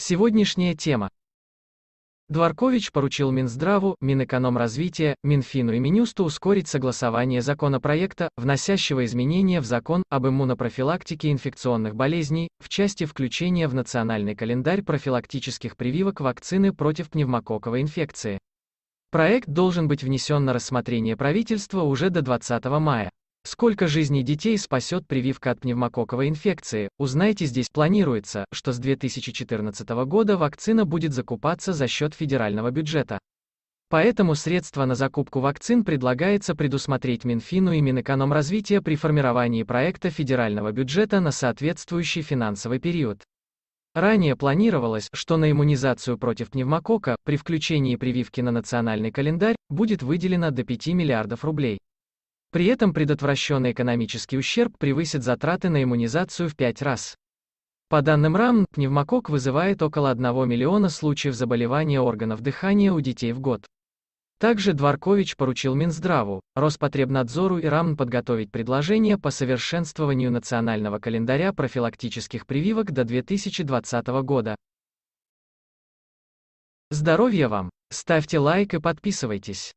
Сегодняшняя тема. Дворкович поручил Минздраву, Минэкономразвития, Минфину и Минюсту ускорить согласование законопроекта, вносящего изменения в закон об иммунопрофилактике инфекционных болезней, в части включения в национальный календарь профилактических прививок вакцины против пневмококковой инфекции. Проект должен быть внесен на рассмотрение правительства уже до 20 мая. Сколько жизней детей спасет прививка от пневмококковой инфекции, узнайте здесь. Планируется, что с 2014 года вакцина будет закупаться за счет федерального бюджета. Поэтому средства на закупку вакцин предлагается предусмотреть Минфину и Минэкономразвития при формировании проекта федерального бюджета на соответствующий финансовый период. Ранее планировалось, что на иммунизацию против пневмокока при включении прививки на национальный календарь будет выделено до 5 миллиардов рублей. При этом предотвращенный экономический ущерб превысит затраты на иммунизацию в 5 раз. По данным РАМН, пневмокок вызывает около 1 миллиона случаев заболевания органов дыхания у детей в год. Также Дворкович поручил Минздраву, Роспотребнадзору и РАМН подготовить предложение по совершенствованию национального календаря профилактических прививок до 2020 года. Здоровья вам! Ставьте лайк и подписывайтесь.